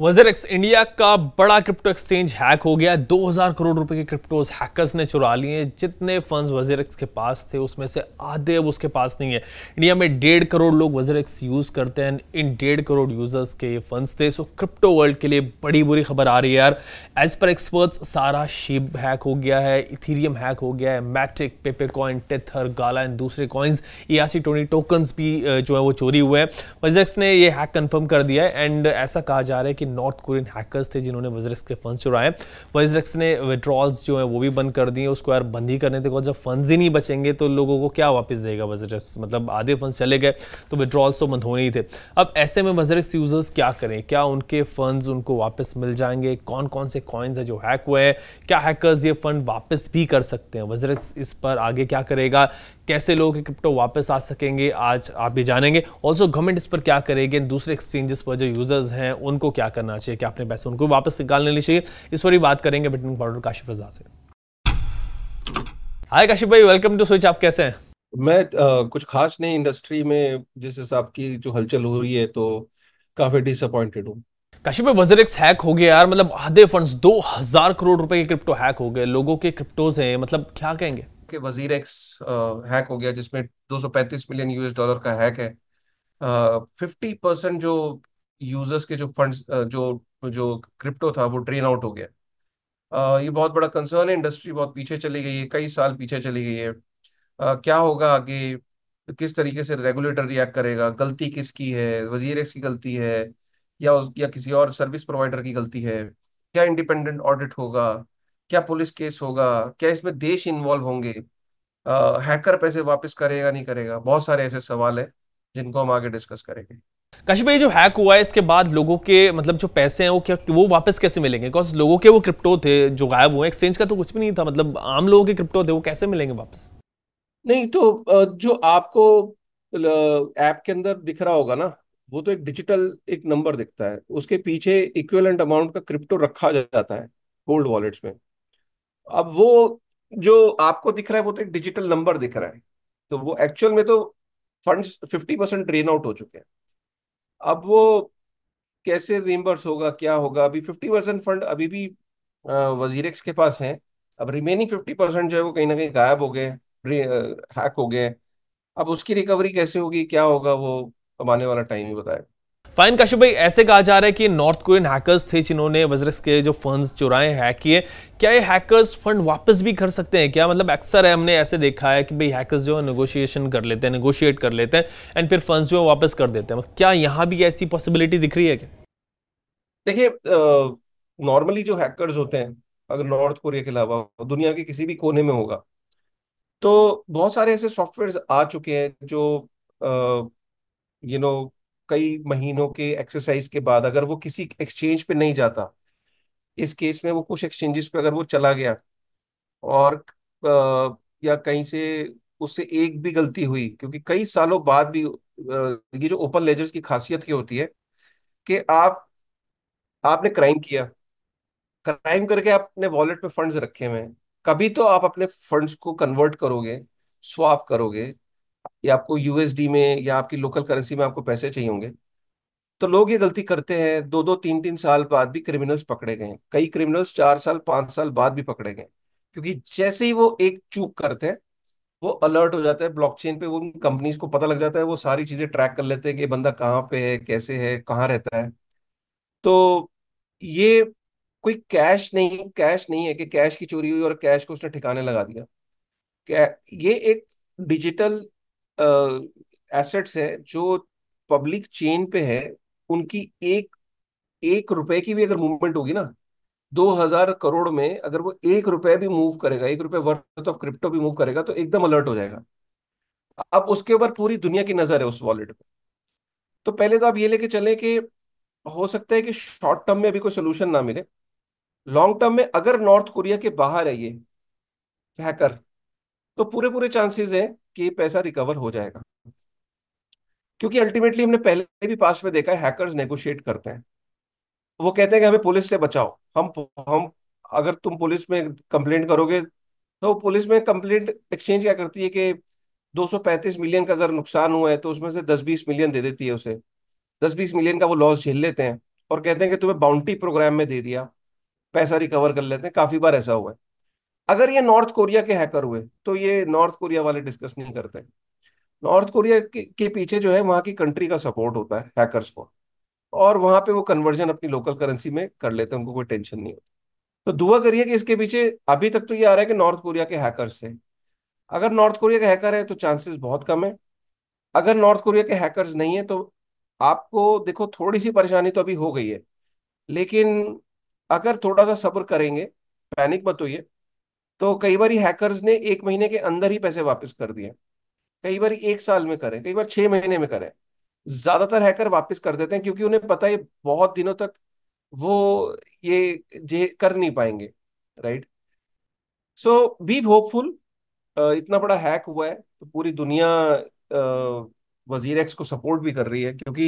X India का बड़ा crypto exchange hack हो गया 2000 करोड़ रुपए के क्रिप्टोज हैकर्स ने चुरा लिए जितने फंड्स एक्स के पास थे उसमें से आधे अब उसके पास नहीं है इंडिया में डेढ़ करोड़ लोग एक्स यूज़ करते हैं इन डेढ़ करोड़ यूज़र्स के ये फंड्स थे सो क्रिप्टो वर्ल्ड के लिए बड़ी बुरी खबर आ रही है यार एज पर एक्सपर्ट्स सारा शिप हैक हो गया है इथीरियम हैक हो गया है Matic Pepe coin Tether Gala and दूसरे कॉइन्स इयासी टोनी टोकन्स भी जो है वो चोरी हुए हैं वजरक्स ने ये हैक कन्फर्म कर दिया है एंड ऐसा कहा जा रहा है कि नॉर्थ कोरियन हैकर्स थे जिन्होंने वजरक्स के फंड चुराए वजरक्स ने विड्रॉल्स जो है वो भी बंद कर दिए उसको यार बंद ही करने थे जब फंड ही नहीं बचेंगे तो लोगों को क्या वापस देगा वजरक्स मतलब आधे फंड चले गए तो विड्रॉल्स तो बंद होने ही थे अब ऐसे में वजरक्स यूजर्स क्या करें क्या उनके फंड उनको वापस मिल जाएंगे कौन कौन से कॉइन्स है जो हैक हुए हैं क्या हैकर्स ये फंड वापस भी कर सकते हैं वजरक्स इस पर आगे क्या करेगा कैसे लोग क्रिप्टो वापस आ सकेंगे आज आप भी जानेंगे ऑल्सो गवर्नमेंट इस पर क्या करेगी दूसरे एक्सचेंजेस पर जो यूजर्स हैं उनको क्या करना चाहिए क्या अपने पैसे उनको वापस निकालने चाहिए इस पर ही बात करेंगे बिटमिन पाउडर काशिफ रजा से हाय काशिफ भाई वेलकम टू स्विच आप कैसे हैं मैं आ, कुछ खास नहीं इंडस्ट्री में जिस हिसाब की जो हलचल हो रही है तो काफी डिसअपॉइंटेड हूँ काशी पे वजरेक्स हैक हो गया यार मतलब आधे फंड्स दो हजार करोड़ रुपए के क्रिप्टो हैक हो गए लोगों के क्रिप्टोज हैं मतलब क्या कहेंगे के वजीर एक्स हैक हो गया जिसमें 235 मिलियन यूएस डॉलर का हैक है फिफ्टी परसेंट जो यूजर्स के जो फंड्स जो जो क्रिप्टो था वो ड्रेन आउट हो गया ये बहुत बड़ा कंसर्न है इंडस्ट्री बहुत पीछे चली गई है कई साल पीछे चली गई है क्या होगा आगे किस तरीके से रेगुलेटर रिएक्ट करेगा गलती किसकी है वजीर एक्स की गलती है या उस या किसी और सर्विस प्रोवाइडर की गलती है क्या इंडिपेंडेंट ऑडिट होगा क्या पुलिस केस होगा क्या इसमें देश इन्वॉल्व होंगे आ, हैकर पैसे वापस करेगा नहीं करेगा बहुत सारे ऐसे सवाल है जिनको हम आगे डिस्कस करेंगे काशी भाई जो हैक हुआ है इसके बाद लोगों के मतलब जो पैसे हैं वो क्या वो वापस कैसे मिलेंगे बिकॉज लोगों के वो क्रिप्टो थे जो गायब हुए एक्सचेंज का तो कुछ भी नहीं था मतलब आम लोगों के क्रिप्टो थे वो कैसे मिलेंगे वापस नहीं तो जो आपको ऐप के अंदर दिख रहा होगा ना वो तो एक डिजिटल एक नंबर दिखता है उसके पीछे इक्वेलेंट अमाउंट का क्रिप्टो रखा जाता है गोल्ड वॉलेट्स में अब वो जो आपको दिख रहा है वो तो एक डिजिटल नंबर दिख रहा है तो वो एक्चुअल में तो funds fifty percent drain out हो चुके हैं अब वो कैसे रिमबर्स होगा क्या होगा अभी फिफ्टी परसेंट फंड अभी भी वजीर के पास हैं अब रिमेनिंग फिफ्टी परसेंट जो है वो कहीं ना कहीं गायब हो गए हैक हो गए अब उसकी रिकवरी कैसे होगी क्या होगा वो कमाने वाला टाइम ही बताएगा फाइन काशिप भाई ऐसे कहा जा रहा है कि नॉर्थ कोरियन हैकर्स थे जिन्होंने वजरस के जो फंड्स चुराए हैक किए क्या ये हैकर्स फंड वापस भी कर सकते हैं क्या मतलब अक्सर है हमने ऐसे देखा है कि भाई हैकर्स जो है नेगोशिएशन कर लेते हैं नेगोशिएट कर लेते हैं एंड फिर फंड्स जो है वापस कर देते हैं मतलब क्या यहाँ भी ऐसी पॉसिबिलिटी दिख रही है क्या देखिए नॉर्मली जो हैकर्स होते हैं अगर नॉर्थ कोरिया के अलावा दुनिया के किसी भी कोने में होगा तो बहुत सारे ऐसे सॉफ्टवेयर आ चुके हैं जो यू नो कई महीनों के एक्सरसाइज के बाद अगर वो किसी एक्सचेंज पे नहीं जाता इस केस में वो कुछ एक्सचेंजेस पे अगर वो चला गया और आ, या कहीं से उससे एक भी गलती हुई क्योंकि कई सालों बाद भी ये जो ओपन लेजर्स की खासियत ये होती है कि आप आपने क्राइम किया क्राइम करके आपने वॉलेट में फंड्स रखे हुए हैं कभी तो आप अपने फंड्स को कन्वर्ट करोगे स्वाप करोगे या आपको यूएसडी में या आपकी लोकल करेंसी में आपको पैसे चाहिए होंगे तो लोग ये गलती करते हैं दो दो तीन तीन साल बाद भी क्रिमिनल्स पकड़े गए कई क्रिमिनल्स चार साल पांच साल बाद भी पकड़े गए क्योंकि जैसे ही वो एक चूक करते हैं वो अलर्ट हो जाता है ब्लॉकचेन पे वो कंपनीज को पता लग जाता है वो सारी चीजें ट्रैक कर लेते हैं कि बंदा कहाँ पे है कैसे है कहाँ रहता है तो ये कोई कैश नहीं कैश नहीं है कि कैश की चोरी हुई और कैश को उसने ठिकाने लगा दिया क्या ये एक डिजिटल एसेट्स है जो पब्लिक चेन पे है उनकी एक एक रुपए की भी अगर मूवमेंट होगी ना दो हजार करोड़ में अगर वो एक रुपए भी मूव करेगा एक रुपए वर्थ ऑफ क्रिप्टो भी मूव करेगा तो एकदम अलर्ट हो जाएगा अब उसके ऊपर पूरी दुनिया की नजर है उस वॉलेट पे तो पहले तो आप ये लेके चले कि हो सकता है कि शॉर्ट टर्म में अभी कोई सोल्यूशन ना मिले लॉन्ग टर्म में अगर नॉर्थ कोरिया के बाहर है ये हैकर तो पूरे पूरे चांसेस हैं कि पैसा रिकवर हो जाएगा क्योंकि अल्टीमेटली हमने पहले भी पास में देखा है हैकर्स नेगोशिएट करते हैं वो कहते हैं कि हमें पुलिस से बचाओ हम हम अगर तुम पुलिस में कंप्लेंट करोगे तो पुलिस में कंप्लेंट एक्सचेंज क्या करती है कि 235 मिलियन का अगर नुकसान हुआ है तो उसमें से 10-20 मिलियन दे देती है उसे 10-20 मिलियन का वो लॉस झेल लेते हैं और कहते हैं कि तुम्हें बाउंटी प्रोग्राम में दे दिया पैसा रिकवर कर लेते हैं काफी बार ऐसा हुआ है अगर ये नॉर्थ कोरिया के हैकर हुए तो ये नॉर्थ कोरिया वाले डिस्कस नहीं करते नॉर्थ कोरिया के, के पीछे जो है वहाँ की कंट्री का सपोर्ट होता है हैकर्स को और वहाँ पे वो कन्वर्जन अपनी लोकल करेंसी में कर लेते हैं उनको कोई टेंशन नहीं होता तो दुआ करिए कि इसके पीछे अभी तक तो ये आ रहा है कि नॉर्थ कोरिया के हैकर्स हैं अगर नॉर्थ कोरिया के हैकर है तो चांसेस बहुत कम है अगर नॉर्थ कोरिया के हैकर्स नहीं है तो आपको देखो थोड़ी सी परेशानी तो अभी हो गई है लेकिन अगर थोड़ा सा सब्र करेंगे पैनिक मत होइए तो कई बार हैकर्स ने एक महीने के अंदर ही पैसे वापस कर दिए कई बार एक साल में करें कई बार छह महीने में करें ज्यादातर हैकर वापस कर देते हैं क्योंकि उन्हें पता है बहुत दिनों तक वो ये जे कर नहीं पाएंगे राइट सो बी होपफुल इतना बड़ा हैक हुआ है तो पूरी दुनिया वजीर एक्स को सपोर्ट भी कर रही है क्योंकि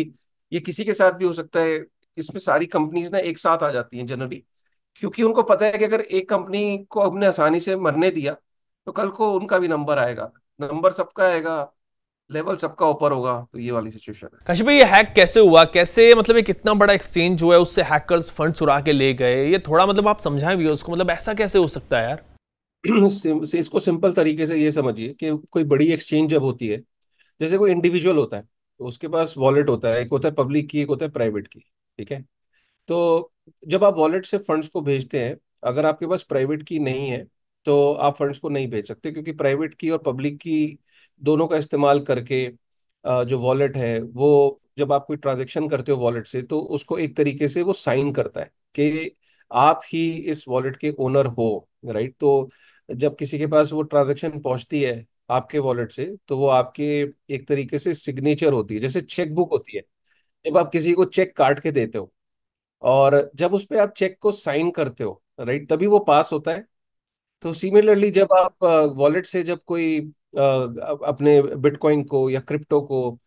ये किसी के साथ भी हो सकता है इसमें सारी कंपनीज ना एक साथ आ जाती हैं जनरली क्योंकि उनको पता है कि अगर एक कंपनी को हमने आसानी से मरने दिया तो कल को उनका भी नंबर आएगा नंबर सबका आएगा लेवल सबका ऊपर होगा तो ये वाली सिचुएशन है भाई ये हैक कैसे हुआ कैसे मतलब ये कितना बड़ा एक्सचेंज जो है उससे हैकर्स फंड चुरा के ले गए ये थोड़ा मतलब आप समझाएं भी उसको मतलब ऐसा कैसे हो सकता है यार इसको सिंपल तरीके से ये समझिए कि कोई बड़ी एक्सचेंज जब होती है जैसे कोई इंडिविजुअल होता है तो उसके पास वॉलेट होता है एक होता है पब्लिक की एक होता है प्राइवेट की ठीक है तो जब आप वॉलेट से फंड्स को भेजते हैं अगर आपके पास प्राइवेट की नहीं है तो आप फंड्स को नहीं भेज सकते क्योंकि प्राइवेट की और पब्लिक की दोनों का इस्तेमाल करके जो वॉलेट है वो जब आप कोई ट्रांजेक्शन करते हो वॉलेट से तो उसको एक तरीके से वो साइन करता है कि आप ही इस वॉलेट के ओनर हो राइट तो जब किसी के पास वो ट्रांजेक्शन पहुंचती है आपके वॉलेट से तो वो आपके एक तरीके से सिग्नेचर होती है जैसे चेक बुक होती है जब आप किसी को चेक काट के देते हो और जब उस पर आप चेक को साइन करते हो राइट तभी वो पास होता है तो सिमिलरली जब आप वॉलेट से जब कोई अपने बिटकॉइन को या क्रिप्टो को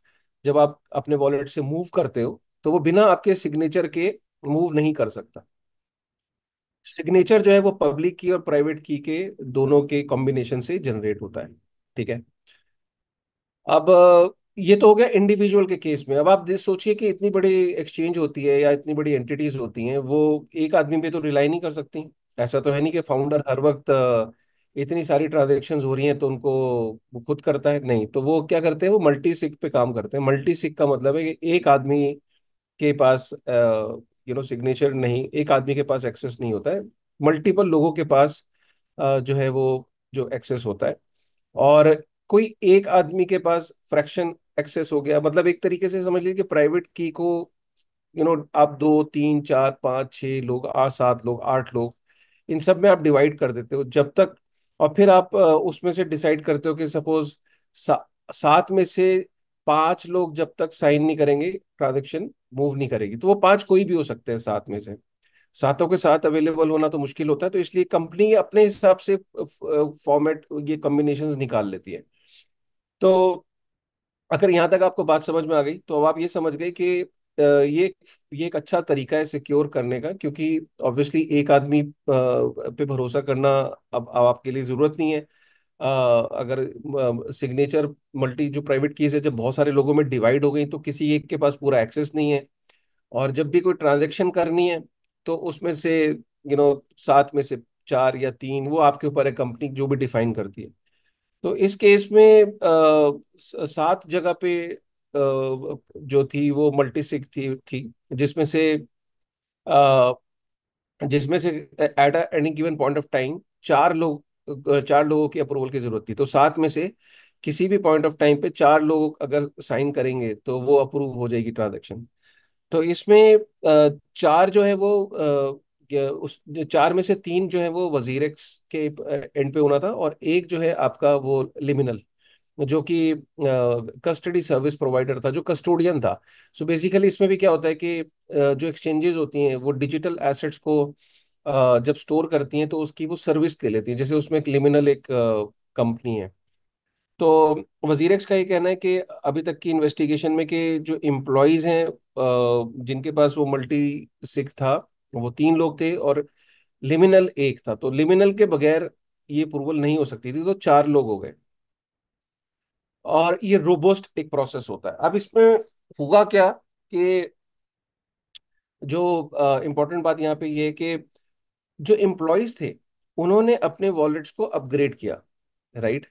जब आप अपने वॉलेट से मूव करते हो तो वो बिना आपके सिग्नेचर के मूव नहीं कर सकता सिग्नेचर जो है वो पब्लिक की और प्राइवेट की के दोनों के कॉम्बिनेशन से जनरेट होता है ठीक है अब ये तो हो गया इंडिविजुअल के केस में अब आप सोचिए कि इतनी बड़ी एक्सचेंज होती है या इतनी बड़ी एंटिटीज होती हैं वो एक आदमी पे तो रिलाई नहीं कर सकती ऐसा तो है नहीं कि फाउंडर हर वक्त इतनी सारी ट्रांजेक्शन हो रही हैं तो उनको वो खुद करता है नहीं तो वो क्या करते हैं वो मल्टी सिक पे काम करते हैं मल्टी सिक का मतलब है कि एक आदमी के पास यू नो सिग्नेचर नहीं एक आदमी के पास एक्सेस नहीं होता है मल्टीपल लोगों के पास uh, जो है वो जो एक्सेस होता है और कोई एक आदमी के पास फ्रैक्शन एक्सेस हो गया मतलब एक तरीके से समझ लीजिए कि प्राइवेट की को यू you नो know, आप दो तीन चार पाँच छः लोग आठ सात लोग आठ लोग इन सब में आप डिवाइड कर देते हो जब तक और फिर आप उसमें से डिसाइड करते हो कि सपोज सा, सात में से पांच लोग जब तक साइन नहीं करेंगे ट्रांजेक्शन मूव नहीं करेगी तो वो पांच कोई भी हो सकते हैं सात में से सातों के साथ अवेलेबल होना तो मुश्किल होता है तो इसलिए कंपनी अपने हिसाब से फॉर्मेट ये कॉम्बिनेशन निकाल लेती है तो अगर यहाँ तक आपको बात समझ में आ गई तो अब आप ये समझ गए कि ये ये एक अच्छा तरीका है सिक्योर करने का क्योंकि ऑब्वियसली एक आदमी पे भरोसा करना अब, अब आपके लिए ज़रूरत नहीं है अगर सिग्नेचर मल्टी जो प्राइवेट कीज है जब बहुत सारे लोगों में डिवाइड हो गई तो किसी एक के पास पूरा एक्सेस नहीं है और जब भी कोई ट्रांजेक्शन करनी है तो उसमें से यू नो सात में से चार या तीन वो आपके ऊपर है कंपनी जो भी डिफाइन करती है तो इस केस में सात जगह पे आ, जो थी वो मल्टी सिक थी थी जिसमें से जिसमें से at any given point of time चार लोग चार लोगों की अप्रूवल की जरूरत थी तो सात में से किसी भी पॉइंट ऑफ टाइम पे चार लोग अगर साइन करेंगे तो वो अप्रूव हो जाएगी ट्रांजेक्शन तो इसमें चार जो है वो उस चार में से तीन जो है वो वजीर के एंड पे होना था और एक जो है आपका वो लिमिनल जो कि कस्टडी सर्विस प्रोवाइडर था जो कस्टोडियन था सो so बेसिकली इसमें भी क्या होता है कि uh, जो एक्सचेंजेस होती हैं वो डिजिटल एसेट्स को uh, जब स्टोर करती हैं तो उसकी वो सर्विस ले लेती है जैसे उसमें एक लिमिनल एक कंपनी uh, है तो वजीर का ये कहना है कि अभी तक की इन्वेस्टिगेशन में कि जो एम्प्लॉयज़ हैं जिनके पास वो मल्टी सिक था वो तीन लोग थे और लिमिनल एक था तो लिमिनल के बगैर ये अप्रूवल नहीं हो सकती थी तो चार लोग हो गए और ये रोबोस्ट एक प्रोसेस होता है अब इसमें हुआ क्या कि जो इम्पोर्टेंट बात यहाँ पे ये है कि जो एम्प्लॉयज थे उन्होंने अपने वॉलेट्स को अपग्रेड किया राइट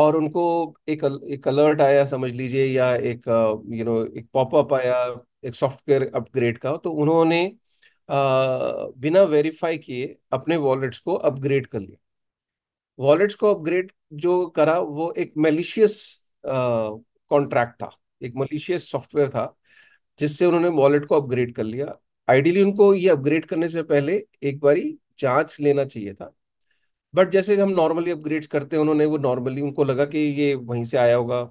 और उनको एक एक अलर्ट आया समझ लीजिए या एक यू नो एक पॉपअप आया एक सॉफ्टवेयर अपग्रेड का तो उन्होंने बिना वेरीफाई किए अपने वॉलेट्स को अपग्रेड कर लिया वॉलेट्स को अपग्रेड जो करा वो एक मलिशियस कॉन्ट्रैक्ट था एक मलिशियस सॉफ्टवेयर था जिससे उन्होंने वॉलेट को अपग्रेड कर लिया आइडियली उनको ये अपग्रेड करने से पहले एक बारी जांच लेना चाहिए था बट जैसे हम नॉर्मली अपग्रेड करते हैं उन्होंने वो नॉर्मली उनको लगा कि ये वहीं से आया होगा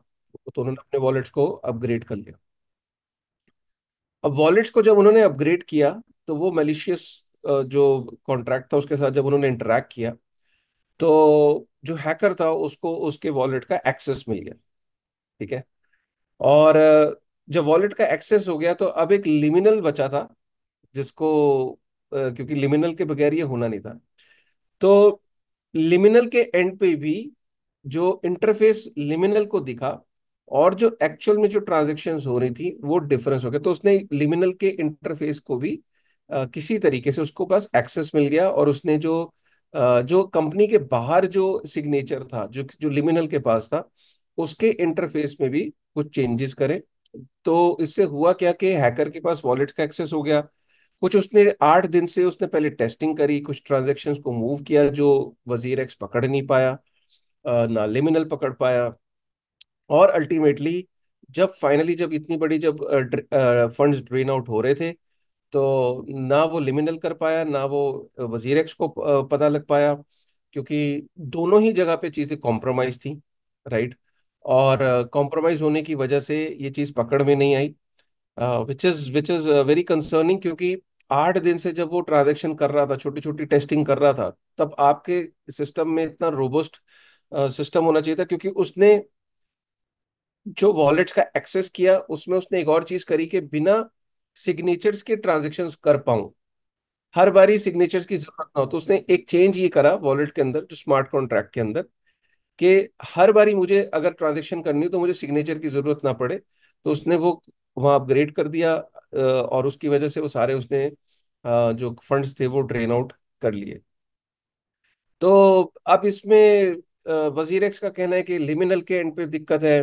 तो उन्होंने अपने वॉलेट्स को अपग्रेड कर लिया अब वॉलेट्स को जब उन्होंने अपग्रेड किया तो वो मलिशियस जो कॉन्ट्रैक्ट था उसके साथ जब उन्होंने इंटरेक्ट किया तो जो हैकर था उसको उसके वॉलेट का एक्सेस मिल गया ठीक है और जब वॉलेट का एक्सेस हो गया तो अब एक लिमिनल बचा था जिसको क्योंकि लिमिनल के बगैर ये होना नहीं था तो लिमिनल के एंड पे भी जो इंटरफेस लिमिनल को दिखा और जो एक्चुअल में जो ट्रांजेक्शन हो रही थी वो डिफरेंस हो गया तो उसने लिमिनल के इंटरफेस को भी आ, किसी तरीके से उसको पास एक्सेस मिल गया और उसने जो आ, जो कंपनी के बाहर जो सिग्नेचर था जो जो लिमिनल के पास था उसके इंटरफेस में भी कुछ चेंजेस करे तो इससे हुआ क्या कि हैकर के पास वॉलेट का एक्सेस हो गया कुछ उसने आठ दिन से उसने पहले टेस्टिंग करी कुछ ट्रांजेक्शन को मूव किया जो वजीर एक्स पकड़ नहीं पाया ना लिमिनल पकड़ पाया और अल्टीमेटली जब फाइनली जब इतनी बड़ी जब फंड्स ड्रेन आउट हो रहे थे तो ना वो लिमिनल कर पाया ना वो वजीर एक्स को पता लग पाया क्योंकि दोनों ही जगह पे चीज़ें कॉम्प्रोमाइज़ थी राइट और कॉम्प्रोमाइज़ होने की वजह से ये चीज़ पकड़ में नहीं आई which is which is very concerning क्योंकि आठ दिन से जब वो ट्रांजेक्शन कर रहा था छोटी छोटी टेस्टिंग कर रहा था तब आपके सिस्टम में इतना रोबोस्ट सिस्टम होना चाहिए था क्योंकि उसने जो वॉलेट्स का एक्सेस किया उसमें उसने एक और चीज करी कि बिना सिग्नेचर्स के ट्रांजेक्शन कर पाऊं हर बारी सिग्नेचर्स की जरूरत ना हो तो उसने एक चेंज ये करा वॉलेट के अंदर जो स्मार्ट कॉन्ट्रैक्ट के अंदर कि हर बारी मुझे अगर ट्रांजेक्शन करनी हो तो मुझे सिग्नेचर की जरूरत ना पड़े तो उसने वो वहाँ अपग्रेड कर दिया और उसकी वजह से वो सारे उसने जो फंड्स थे वो ड्रेन आउट कर लिए तो अब इसमें वजीर एक्स का कहना है कि लिमिनल के एंड पे दिक्कत है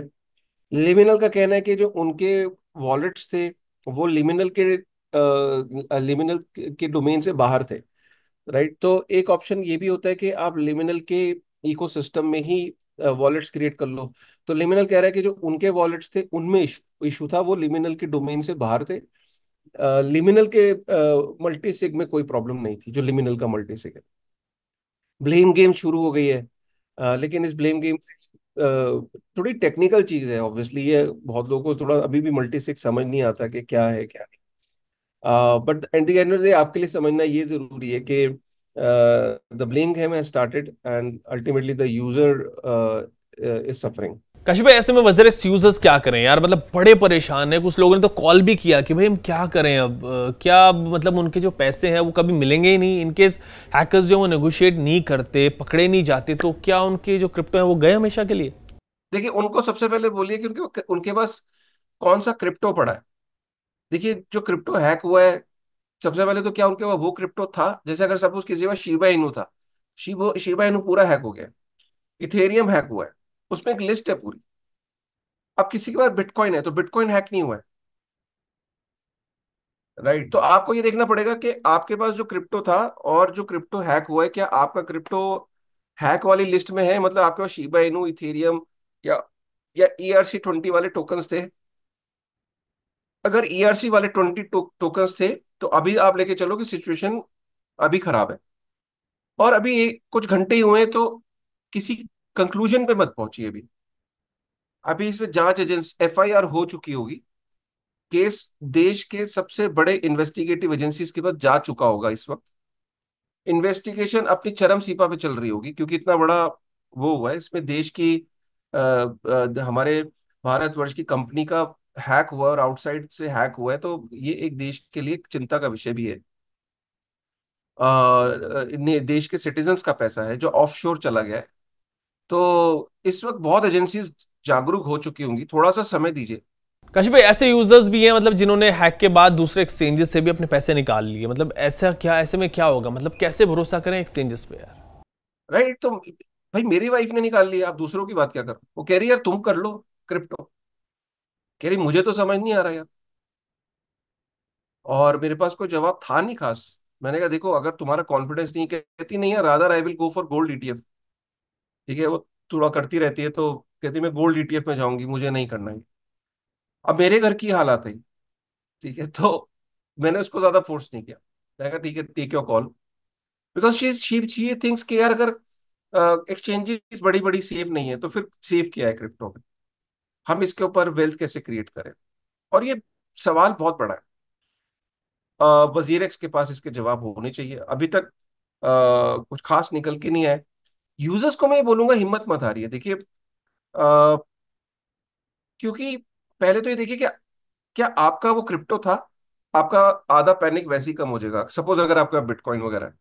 लिमिनल का कहना है कि जो उनके वॉलेट्स थे वो लिमिनल के आ, लिमिनल के डोमेन से बाहर थे राइट तो एक ऑप्शन ये भी होता है कि आप लिमिनल के इकोसिस्टम में ही वॉलेट्स क्रिएट कर लो तो लिमिनल कह रहा है कि जो उनके वॉलेट्स थे उनमें इशू था वो लिमिनल के डोमेन से बाहर थे लिमिनल के मल्टी सिग में कोई प्रॉब्लम नहीं थी जो लिमिनल का मल्टी सिग है ब्लेम गेम शुरू हो गई है आ, लेकिन इस ब्लेम गेम से थोड़ी टेक्निकल चीज़ है ऑब्वियसली ये बहुत लोगों को थोड़ा अभी भी मल्टी सिक्स समझ नहीं आता कि क्या है क्या नहीं बट एंड डे आपके लिए समझना ये ज़रूरी है कि द ब्लिंग है मैं started and ultimately the user is suffering भाई ऐसे में वजर एक्स यूजर्स क्या करें यार मतलब बड़े परेशान हैं कुछ लोगों ने तो कॉल भी किया कि भाई हम क्या करें अब क्या मतलब उनके जो पैसे हैं वो कभी मिलेंगे ही नहीं इनकेस हैकर्स जो वो नेगोशिएट नहीं करते पकड़े नहीं जाते तो क्या उनके जो क्रिप्टो हैं वो गए हमेशा के लिए देखिए उनको सबसे पहले बोलिए कि उनके उनके पास कौन सा क्रिप्टो पड़ा है देखिए जो क्रिप्टो हैक हुआ है सबसे पहले तो क्या उनके पास वो क्रिप्टो था जैसे अगर सपोज किसी के पास शिबा इनू था शिबा इनू पूरा हैक हो गया इथेरियम हैक हुआ है उसमें एक लिस्ट है पूरी अब किसी के पास बिटकॉइन है तो बिटकॉइन हैक नहीं हुआ है राइट right. तो आपको ये देखना पड़ेगा कि आपके पास जो क्रिप्टो था और जो क्रिप्टो हैक हुआ है क्या आपका क्रिप्टो हैक वाली लिस्ट में है मतलब आपके पास शीबा इनू इथेरियम या या ईआरसी e ट्वेंटी वाले टोकन थे अगर ईआरसी e वाले ट्वेंटी टो, थे तो अभी आप लेके चलो कि सिचुएशन अभी खराब है और अभी कुछ घंटे ही हुए तो किसी कंक्लूजन पे मत पहुंचिए अभी अभी इसमें जांच एजेंसी एफआईआर हो चुकी होगी केस देश के सबसे बड़े इन्वेस्टिगेटिव एजेंसीज के पास जा चुका होगा इस वक्त इन्वेस्टिगेशन अपनी चरम सीपा पे चल रही होगी क्योंकि इतना बड़ा वो हुआ है इसमें देश की आ, आ, हमारे भारतवर्ष की कंपनी का हैक हुआ और आउटसाइड से हैक हुआ है तो ये एक देश के लिए चिंता का विषय भी है आ, देश के सिटीजन्स का पैसा है जो ऑफ चला गया है तो इस वक्त बहुत एजेंसीज जागरूक हो चुकी होंगी थोड़ा सा समय दीजिए काशी भाई ऐसे यूजर्स भी हैं मतलब जिन्होंने हैक के बाद दूसरे एक्सचेंजेस से भी अपने पैसे निकाल लिए मतलब ऐसा क्या ऐसे में क्या होगा मतलब कैसे भरोसा करें एक्सचेंजेस पे यार राइट right, तो भाई मेरी वाइफ ने निकाल लिया आप दूसरों की बात क्या कर वो कह रही यार तुम कर लो क्रिप्टो कह रही मुझे तो समझ नहीं आ रहा यार और मेरे पास कोई जवाब था नहीं खास मैंने कहा देखो अगर तुम्हारा कॉन्फिडेंस नहीं कहती नहीं यार Radha I will go for gold ETF ठीक है वो थोड़ा करती रहती है तो कहती मैं गोल्ड ईटीएफ e में जाऊंगी मुझे नहीं करना है अब मेरे घर की हालत है ठीक है तो मैंने उसको ज्यादा फोर्स नहीं किया कहा ठीक है take your call because she she she thinks के यार अगर एक्सचेंजेस बड़ी बड़ी सेफ नहीं है तो फिर सेफ किया है क्रिप्टो में हम इसके ऊपर वेल्थ कैसे क्रिएट करें और ये सवाल बहुत बड़ा है वजीर एक्स के पास इसके जवाब होने चाहिए अभी तक आ, कुछ खास निकल के नहीं आए यूजर्स को मैं बोलूंगा हिम्मत मत आ रही है देखिए क्योंकि पहले तो ये देखिए क्या क्या आपका वो क्रिप्टो था आपका आधा पैनिक वैसे ही कम हो जाएगा सपोज अगर आपका बिटकॉइन वगैरह है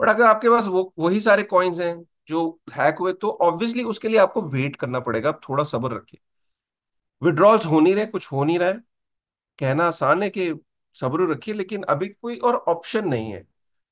बट अगर आपके पास वो वही सारे कॉइन्स हैं जो हैक हुए तो ऑब्वियसली उसके लिए आपको वेट करना पड़ेगा आप थोड़ा सब्र रखिए विड्रॉल्स हो नहीं रहे कुछ हो नहीं रहा है कहना आसान है कि सब्र रखिए लेकिन अभी कोई और ऑप्शन नहीं है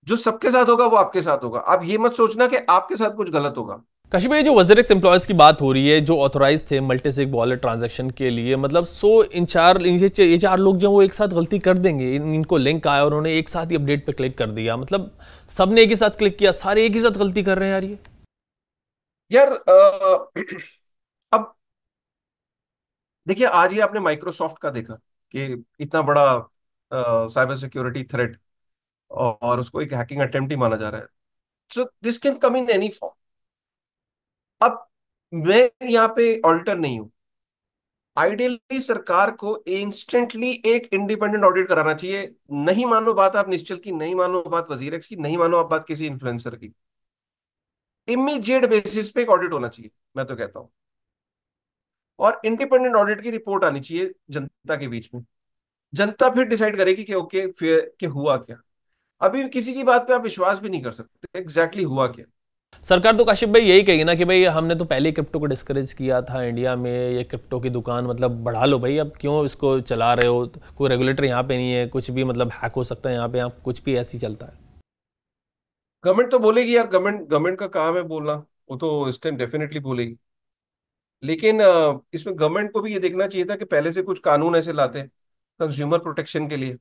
जो सबके साथ होगा वो आपके साथ होगा आप ये मत सोचना कि आपके साथ कुछ गलत होगा कश्मीर जो वजर एक्स एम्प्लॉयज़ की बात हो रही है जो ऑथोराइज थे मल्टी सिक वॉलेट ट्रांजेक्शन के लिए मतलब सो इन चार इन ये चार लोग जो वो एक साथ गलती कर देंगे इन, इनको लिंक आया और उन्होंने एक साथ ही अपडेट पे क्लिक कर दिया मतलब सब ने एक ही साथ क्लिक किया सारे एक ही साथ गलती कर रहे हैं यार ये यार आ, अब देखिए आज ही आपने माइक्रोसॉफ्ट का देखा कि इतना बड़ा साइबर सिक्योरिटी थ्रेट और उसको एक हैकिंग अटेम्प्ट ही माना जा रहा है so this can come in any form अब मैं यहाँ पे ऑल्टर नहीं हूं आइडियली सरकार को इंस्टेंटली एक इंडिपेंडेंट ऑडिट कराना चाहिए नहीं मानो बात आप निश्चल की नहीं मानो बात वजीर की नहीं मानो आप बात किसी इन्फ्लुएंसर की इमीजिएट बेसिस पे एक ऑडिट होना चाहिए मैं तो कहता हूं और इंडिपेंडेंट ऑडिट की रिपोर्ट आनी चाहिए जनता के बीच में जनता फिर डिसाइड करेगी कि ओके फिर कि हुआ क्या अभी किसी की बात पे आप विश्वास भी नहीं कर सकते एग्जैक्टली हुआ क्या सरकार तो काशिप भाई यही कहेगी ना कि भाई हमने तो पहले क्रिप्टो को डिस्करेज किया था इंडिया में ये क्रिप्टो की दुकान मतलब बढ़ा लो भाई अब क्यों इसको चला रहे हो कोई रेगुलेटर यहाँ पे नहीं है कुछ भी मतलब हैक हो सकता है यहाँ पे यहाँ कुछ भी ऐसी चलता है गवर्नमेंट तो बोलेगी यार गवर्नमेंट गवर्नमेंट का काम है बोलना वो तो इस टाइम डेफिनेटली बोलेगी लेकिन इसमें गवर्नमेंट को भी ये देखना चाहिए था कि पहले से कुछ कानून ऐसे लाते कंज्यूमर प्रोटेक्शन के लिए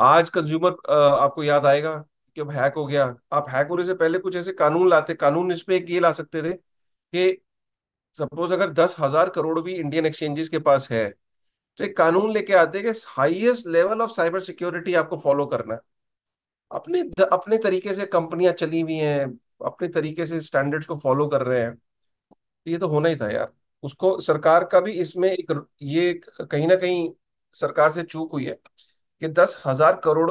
आज कंज्यूमर आपको याद आएगा कि अब हैक हो गया आप हैक होने से पहले कुछ ऐसे कानून लाते कानून इस एक ये ला सकते थे कि सपोज अगर दस हजार करोड़ भी इंडियन एक्सचेंजेस के पास है तो एक कानून लेके आते कि highest level of cyber security आपको फॉलो करना है अपने द, अपने तरीके से कंपनियां चली हुई हैं अपने तरीके से स्टैंडर्ड्स को फॉलो कर रहे हैं ये तो होना ही था यार उसको सरकार का भी इसमें एक ये कहीं ना कहीं सरकार से चूक हुई है कि दस हजार करोड़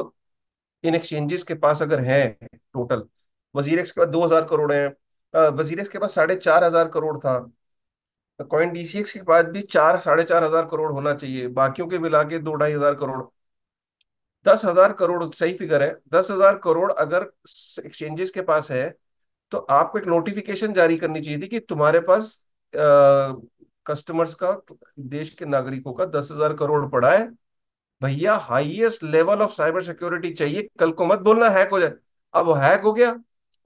इन एक्सचेंजेस के पास अगर है टोटल वजीरेक्स के पास दो हजार करोड़ है वजीरेक्स के पास साढ़े चार हजार करोड़ था कॉइन तो एक्स के पास भी चार साढ़े चार हजार करोड़ होना चाहिए बाकी के मिला के दो ढाई हजार करोड़ दस हजार करोड़ सही फिगर है दस हजार करोड़ अगर एक्सचेंजेस के पास है तो आपको एक नोटिफिकेशन जारी करनी चाहिए थी कि तुम्हारे पास आ, कस्टमर्स का देश के नागरिकों का दस हजार करोड़ पड़ा है भैया highest level of cyber security चाहिए कल को मत बोलना हैक हो जाए अब वो हैक हो गया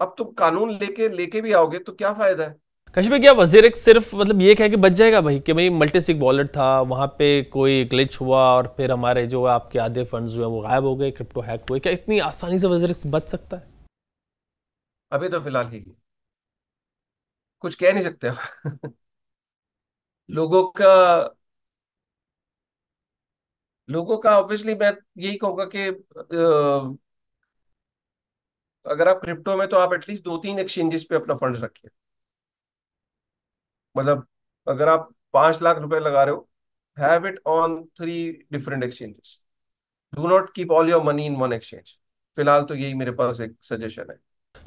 अब तुम कानून लेके लेके भी आओगे तो क्या फायदा है कश्मीर क्या वजीर सिर्फ मतलब ये कह के बच जाएगा भाई कि भाई मल्टी सिक वॉलेट था वहाँ पे कोई ग्लिच हुआ और फिर हमारे जो आपके आधे फंड्स हुए वो गायब हो गए क्रिप्टो हैक हुए क्या इतनी आसानी से वजीर बच सकता है अभी तो फिलहाल ही कुछ कह नहीं सकते लोगों का लोगों का ऑब्वियसली मैं यही कहूंगा कि अगर आप क्रिप्टो में तो आप एटलीस्ट दो तीन एक्सचेंजेस पे अपना फंड रखिए मतलब अगर आप पांच लाख रुपए लगा रहे हो have it on three different exchanges do not keep all your money in one exchange फिलहाल तो यही मेरे पास एक सजेशन है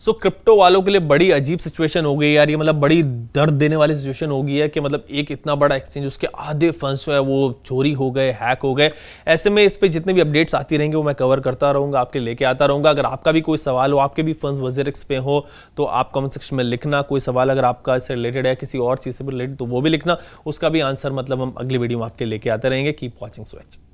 सो so, क्रिप्टो वालों के लिए बड़ी अजीब सिचुएशन हो गई यार ये मतलब बड़ी दर्द देने वाली सिचुएशन हो गई है कि मतलब एक इतना बड़ा एक्सचेंज उसके आधे फंड्स जो है वो चोरी हो गए हैक हो गए ऐसे में इस पर जितने भी अपडेट्स आती रहेंगे वो मैं कवर करता रहूँगा आपके लेके आता रहूँगा अगर आपका भी कोई सवाल हो आपके भी फंड वजेरिक्स पे हो तो आप कमेंट सेक्शन में लिखना कोई सवाल अगर आपका इससे रिलेटेड है किसी और चीज़ से रिलेटेड तो वो भी लिखना उसका भी आंसर मतलब हम अगली वीडियो में आपके लेके आते रहेंगे कीप वॉचिंग स्वेच